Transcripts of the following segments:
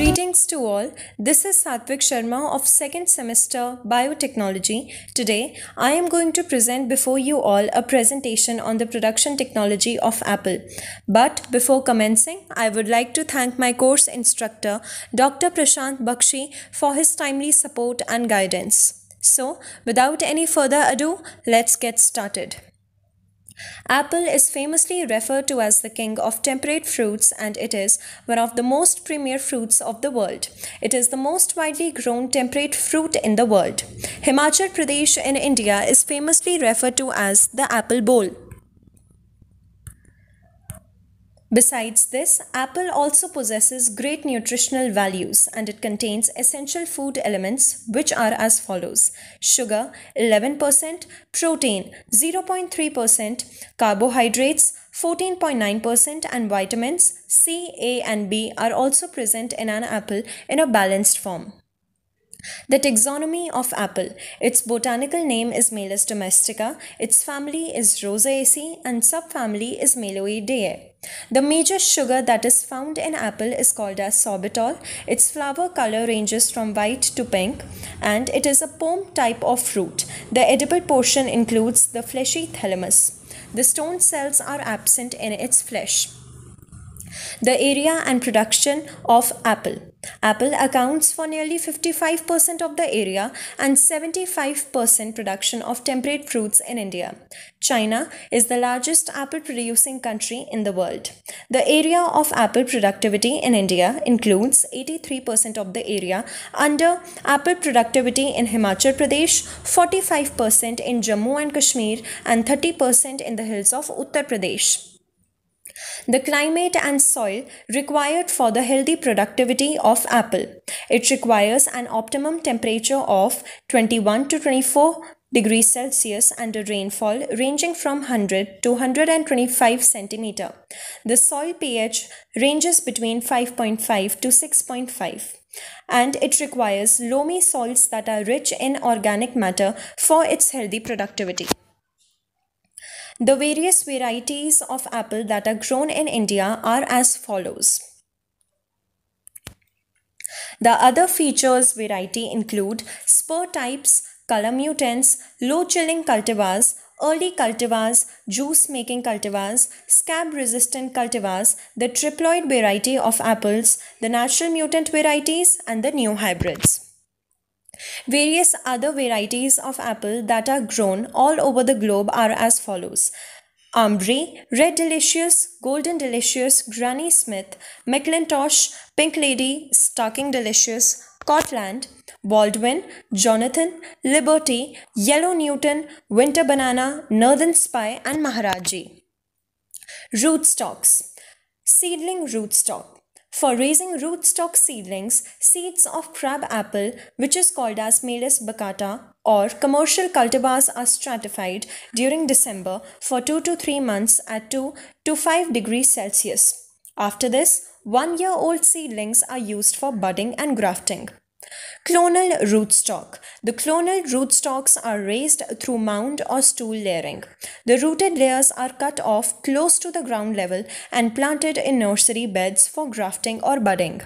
Greetings to all. This is Satvik Sharma of second semester biotechnology. Today, I am going to present before you all a presentation on the production technology of Apple. But before commencing, I would like to thank my course instructor, Dr. Prashant Bakshi, for his timely support and guidance. So, without any further ado, let's get started. Apple is famously referred to as the king of temperate fruits and it is one of the most premier fruits of the world. It is the most widely grown temperate fruit in the world. Himachal Pradesh in India is famously referred to as the apple bowl. Besides this, apple also possesses great nutritional values and it contains essential food elements which are as follows sugar 11%, protein 0.3%, carbohydrates 14.9%, and vitamins C, A, and B are also present in an apple in a balanced form. The taxonomy of apple. Its botanical name is Malus domestica, its family is Rosaceae and subfamily is Maloideae. The major sugar that is found in apple is called as sorbitol. Its flower color ranges from white to pink and it is a pome type of fruit. The edible portion includes the fleshy thalamus. The stone cells are absent in its flesh. The area and production of apple. Apple accounts for nearly 55% of the area and 75% production of temperate fruits in India. China is the largest apple producing country in the world. The area of apple productivity in India includes 83% of the area under apple productivity in Himachal Pradesh, 45% in Jammu and Kashmir, and 30% in the hills of Uttar Pradesh. The climate and soil required for the healthy productivity of apple. It requires an optimum temperature of 21 to 24 degrees Celsius and a rainfall ranging from 100 to 125 centimeter. The soil pH ranges between 5.5 to 6.5 and it requires loamy soils that are rich in organic matter for its healthy productivity. The various varieties of apple that are grown in India are as follows. The other features variety include spur types, color mutants, low chilling cultivars, early cultivars, juice making cultivars, scab resistant cultivars, the triploid variety of apples, the natural mutant varieties, and the new hybrids. Various other varieties of apple that are grown all over the globe are as follows. Ambry, Red Delicious, Golden Delicious, Granny Smith, McIntosh, Pink Lady, Stocking Delicious, Cotland, Baldwin, Jonathan, Liberty, Yellow Newton, Winter Banana, Northern Spy, and Maharaji. Rootstocks Seedling rootstock for raising rootstock seedlings, seeds of crabapple, which is called as Melis baccata, or commercial cultivars are stratified during December for 2 to 3 months at 2 to 5 degrees Celsius. After this, one year old seedlings are used for budding and grafting. Clonal rootstock. The clonal rootstocks are raised through mound or stool layering. The rooted layers are cut off close to the ground level and planted in nursery beds for grafting or budding.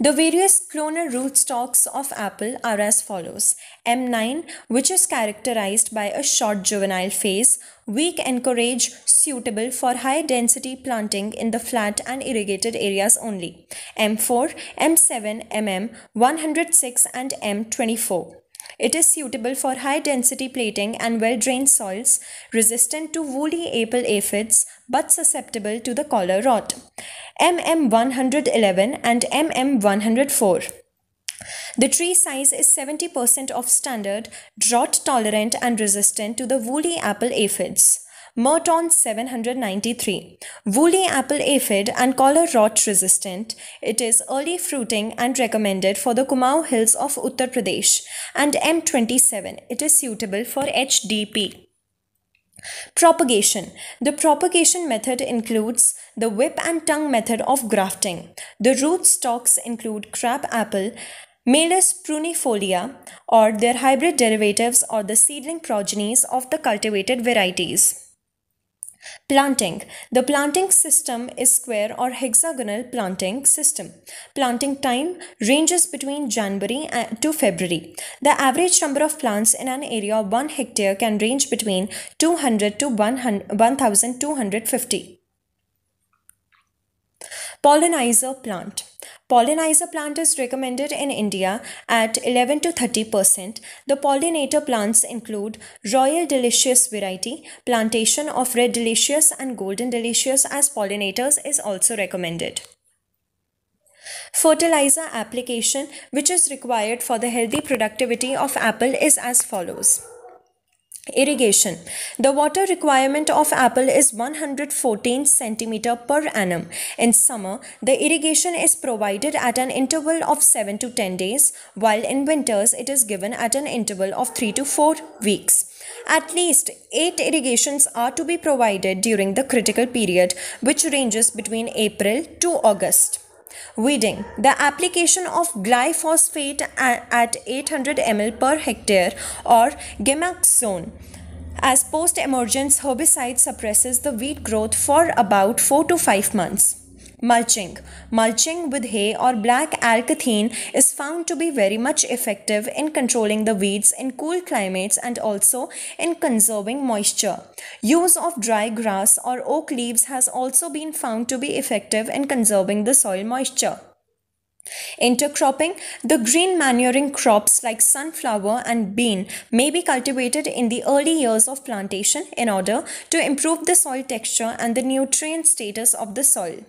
The various clonal rootstocks of apple are as follows. M9, which is characterized by a short juvenile phase, weak anchorage suitable for high density planting in the flat and irrigated areas only. M4, M7, MM, 106 and M24. It is suitable for high density plating and well drained soils, resistant to woolly apple aphids, but susceptible to the collar rot. MM111 and MM104. The tree size is 70% of standard, drought tolerant and resistant to the woolly apple aphids. Merton 793. Woolly apple aphid and collar rot resistant. It is early fruiting and recommended for the Kumaon Hills of Uttar Pradesh. And M27. It is suitable for HDP. Propagation. The propagation method includes the whip and tongue method of grafting. The root stocks include crabapple, Malus prunifolia, or their hybrid derivatives or the seedling progenies of the cultivated varieties. Planting. The planting system is square or hexagonal planting system. Planting time ranges between January to February. The average number of plants in an area of 1 hectare can range between 200 to 1250. Pollinizer plant. Pollinizer plant is recommended in India at 11 to 30%. The pollinator plants include Royal Delicious variety, plantation of Red Delicious and Golden Delicious as pollinators is also recommended. Fertilizer application which is required for the healthy productivity of apple is as follows. Irrigation. The water requirement of apple is 114 cm per annum. In summer, the irrigation is provided at an interval of 7 to 10 days, while in winters it is given at an interval of 3 to 4 weeks. At least 8 irrigations are to be provided during the critical period, which ranges between April to August. Weeding. The application of glyphosate at 800 ml per hectare or gemaxone as post-emergence herbicide suppresses the weed growth for about 4 to 5 months. Mulching. Mulching with hay or black alkathene is found to be very much effective in controlling the weeds in cool climates and also in conserving moisture. Use of dry grass or oak leaves has also been found to be effective in conserving the soil moisture. Intercropping The green manuring crops like sunflower and bean may be cultivated in the early years of plantation in order to improve the soil texture and the nutrient status of the soil.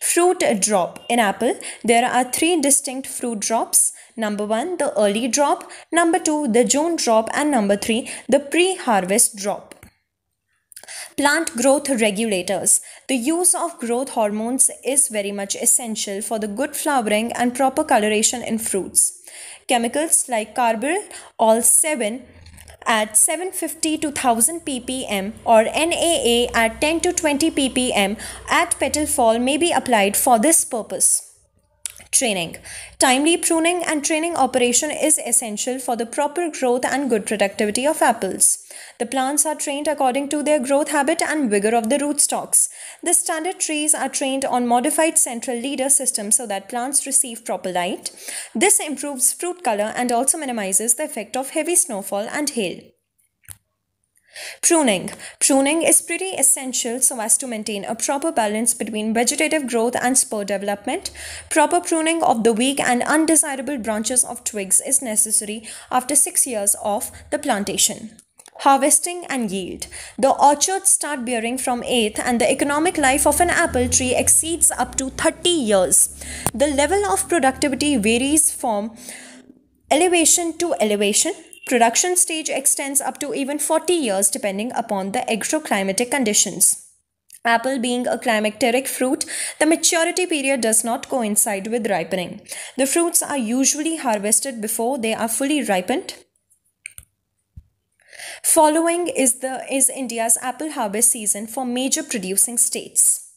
Fruit drop. In apple, there are three distinct fruit drops. Number one, the early drop. Number two, the June drop. And number three, the pre-harvest drop. Plant growth regulators. The use of growth hormones is very much essential for the good flowering and proper coloration in fruits. Chemicals like carbaryl, all 7, at 750 to 1000 ppm or NAA at 10 to 20 ppm at petal fall may be applied for this purpose. Training. Timely pruning and training operation is essential for the proper growth and good productivity of apples. The plants are trained according to their growth habit and vigor of the rootstocks. The standard trees are trained on modified central leader system so that plants receive proper light. This improves fruit color and also minimizes the effect of heavy snowfall and hail. Pruning. Pruning is pretty essential so as to maintain a proper balance between vegetative growth and spur development. Proper pruning of the weak and undesirable branches of twigs is necessary after 6 years of the plantation. Harvesting and yield. The orchards start bearing from 8th and the economic life of an apple tree exceeds up to 30 years. The level of productivity varies from elevation to elevation Production stage extends up to even 40 years depending upon the agroclimatic conditions. Apple being a climacteric fruit, the maturity period does not coincide with ripening. The fruits are usually harvested before they are fully ripened. Following is the is India's apple harvest season for major producing states.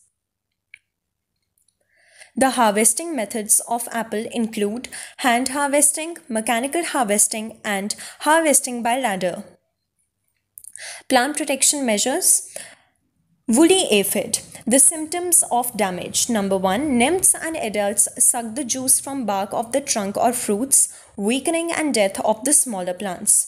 The harvesting methods of apple include hand harvesting, mechanical harvesting, and harvesting by ladder. Plant protection measures Woolly aphid. The symptoms of damage. Number one, nymphs and adults suck the juice from bark of the trunk or fruits, weakening and death of the smaller plants.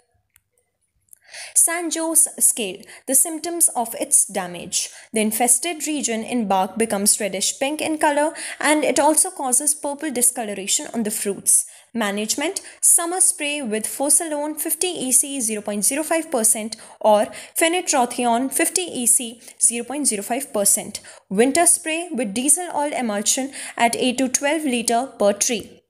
Sanjo's scale, the symptoms of its damage. The infested region in bark becomes reddish pink in color and it also causes purple discoloration on the fruits. Management Summer spray with Fosalone 50 EC 0.05% or Phenetrothion 50 EC 0.05%. Winter spray with diesel oil emulsion at 8 to 12 liter per tree.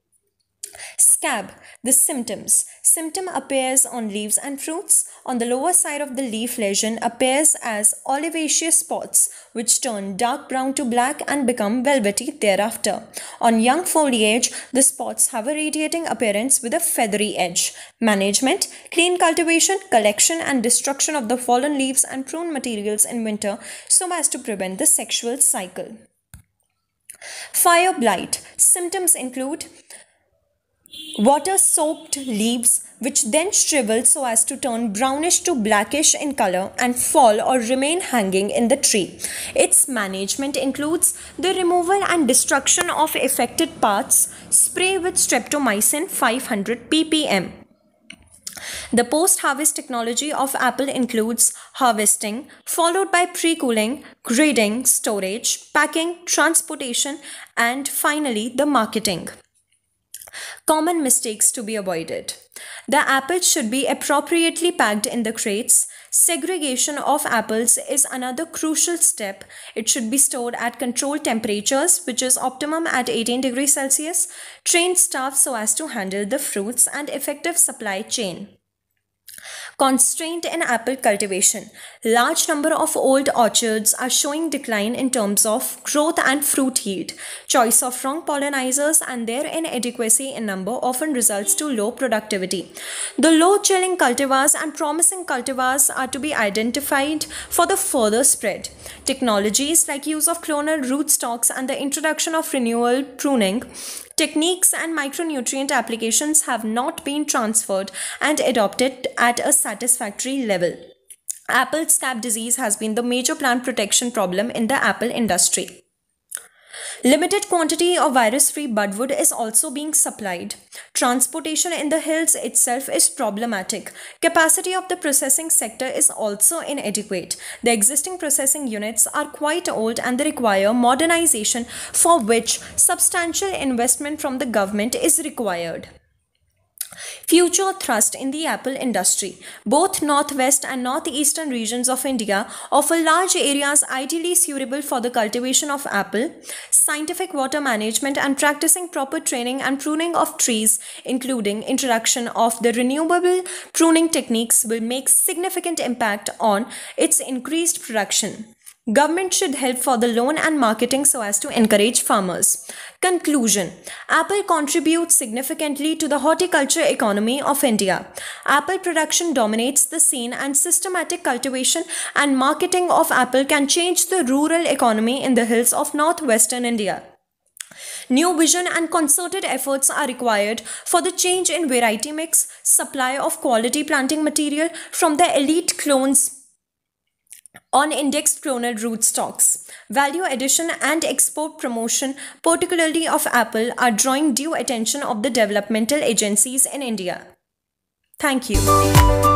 Scab, the symptoms. Symptom appears on leaves and fruits on the lower side of the leaf lesion appears as olivaceous spots which turn dark brown to black and become velvety thereafter. On young foliage, the spots have a radiating appearance with a feathery edge. Management Clean cultivation, collection and destruction of the fallen leaves and prune materials in winter so as to prevent the sexual cycle. Fire blight. Symptoms include water soaked leaves, which then shrivel so as to turn brownish to blackish in color and fall or remain hanging in the tree. Its management includes the removal and destruction of affected parts, spray with streptomycin 500 ppm. The post harvest technology of apple includes harvesting, followed by pre cooling, grading, storage, packing, transportation, and finally the marketing common mistakes to be avoided. The apples should be appropriately packed in the crates. Segregation of apples is another crucial step. It should be stored at controlled temperatures, which is optimum at 18 degrees Celsius. Train staff so as to handle the fruits and effective supply chain. Constraint in apple cultivation. Large number of old orchards are showing decline in terms of growth and fruit yield. Choice of wrong pollinizers and their inadequacy in number often results to low productivity. The low chilling cultivars and promising cultivars are to be identified for the further spread. Technologies like use of clonal rootstocks and the introduction of renewal pruning techniques and micronutrient applications have not been transferred and adopted at a satisfactory level. Apple scab disease has been the major plant protection problem in the apple industry. Limited quantity of virus-free budwood is also being supplied. Transportation in the hills itself is problematic. Capacity of the processing sector is also inadequate. The existing processing units are quite old and they require modernization for which substantial investment from the government is required. Future thrust in the apple industry. Both northwest and northeastern regions of India offer large areas ideally suitable for the cultivation of apple. Scientific water management and practicing proper training and pruning of trees, including introduction of the renewable pruning techniques, will make significant impact on its increased production. Government should help for the loan and marketing so as to encourage farmers. Conclusion Apple contributes significantly to the horticulture economy of India. Apple production dominates the scene, and systematic cultivation and marketing of apple can change the rural economy in the hills of northwestern India. New vision and concerted efforts are required for the change in variety mix, supply of quality planting material from the elite clones on indexed clonal rootstocks. Value addition and export promotion, particularly of Apple, are drawing due attention of the developmental agencies in India. Thank you.